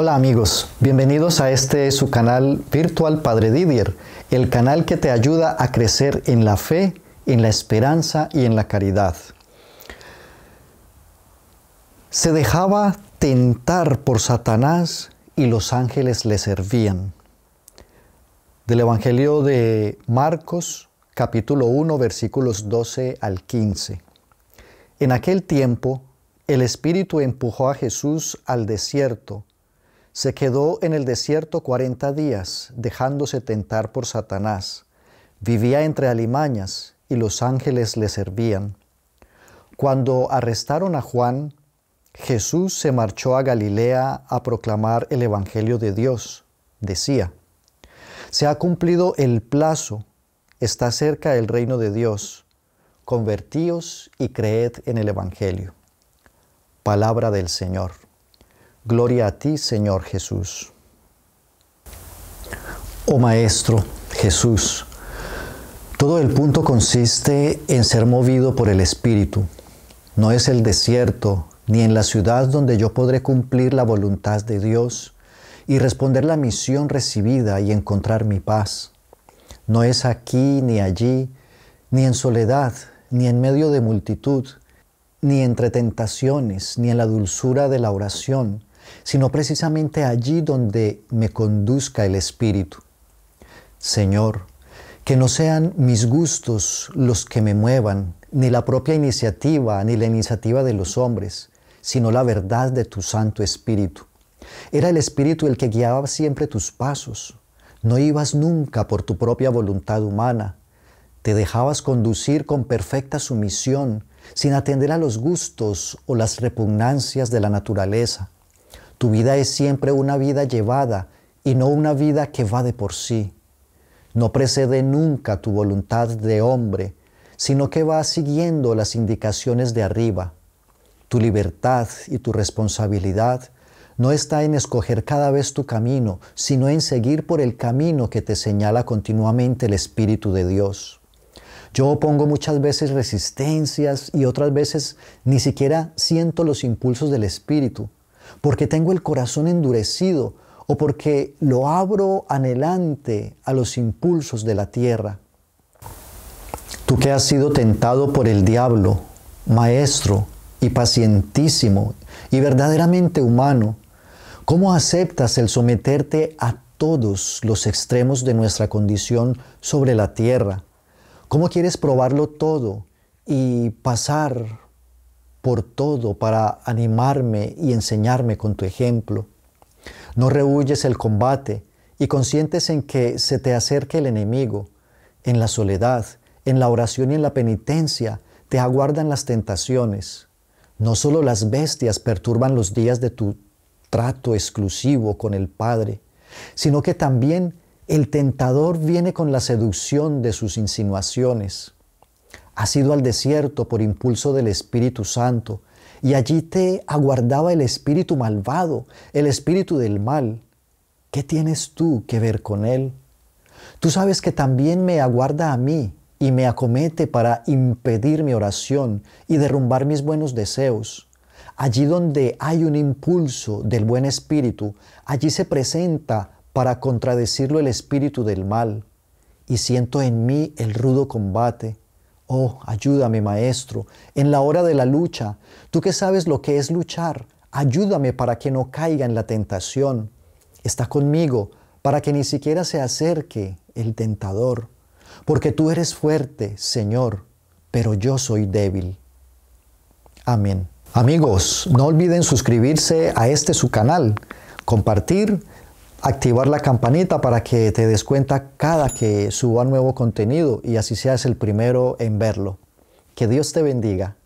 Hola amigos, bienvenidos a este su canal virtual Padre Didier, el canal que te ayuda a crecer en la fe, en la esperanza y en la caridad. Se dejaba tentar por Satanás y los ángeles le servían. Del Evangelio de Marcos, capítulo 1, versículos 12 al 15. En aquel tiempo, el Espíritu empujó a Jesús al desierto se quedó en el desierto cuarenta días, dejándose tentar por Satanás. Vivía entre alimañas y los ángeles le servían. Cuando arrestaron a Juan, Jesús se marchó a Galilea a proclamar el Evangelio de Dios. Decía, se ha cumplido el plazo, está cerca el reino de Dios. Convertíos y creed en el Evangelio. Palabra del Señor. Gloria a ti, Señor Jesús. Oh Maestro Jesús, todo el punto consiste en ser movido por el Espíritu. No es el desierto ni en la ciudad donde yo podré cumplir la voluntad de Dios y responder la misión recibida y encontrar mi paz. No es aquí ni allí, ni en soledad, ni en medio de multitud, ni entre tentaciones, ni en la dulzura de la oración, sino precisamente allí donde me conduzca el Espíritu. Señor, que no sean mis gustos los que me muevan, ni la propia iniciativa, ni la iniciativa de los hombres, sino la verdad de tu Santo Espíritu. Era el Espíritu el que guiaba siempre tus pasos. No ibas nunca por tu propia voluntad humana. Te dejabas conducir con perfecta sumisión, sin atender a los gustos o las repugnancias de la naturaleza. Tu vida es siempre una vida llevada y no una vida que va de por sí. No precede nunca tu voluntad de hombre, sino que va siguiendo las indicaciones de arriba. Tu libertad y tu responsabilidad no está en escoger cada vez tu camino, sino en seguir por el camino que te señala continuamente el Espíritu de Dios. Yo opongo muchas veces resistencias y otras veces ni siquiera siento los impulsos del Espíritu, porque tengo el corazón endurecido o porque lo abro anhelante a los impulsos de la tierra. Tú que has sido tentado por el diablo, maestro y pacientísimo y verdaderamente humano, ¿cómo aceptas el someterte a todos los extremos de nuestra condición sobre la tierra? ¿Cómo quieres probarlo todo y pasar por todo para animarme y enseñarme con tu ejemplo. No rehuyes el combate y consientes en que se te acerque el enemigo. En la soledad, en la oración y en la penitencia te aguardan las tentaciones. No solo las bestias perturban los días de tu trato exclusivo con el Padre, sino que también el tentador viene con la seducción de sus insinuaciones. Has ido al desierto por impulso del Espíritu Santo, y allí te aguardaba el espíritu malvado, el espíritu del mal. ¿Qué tienes tú que ver con él? Tú sabes que también me aguarda a mí y me acomete para impedir mi oración y derrumbar mis buenos deseos. Allí donde hay un impulso del buen espíritu, allí se presenta para contradecirlo el espíritu del mal. Y siento en mí el rudo combate Oh, ayúdame, Maestro, en la hora de la lucha, tú que sabes lo que es luchar, ayúdame para que no caiga en la tentación. Está conmigo para que ni siquiera se acerque el tentador, porque tú eres fuerte, Señor, pero yo soy débil. Amén. Amigos, no olviden suscribirse a este su canal, compartir, activar la campanita para que te des cuenta cada que suba nuevo contenido y así seas el primero en verlo. Que Dios te bendiga.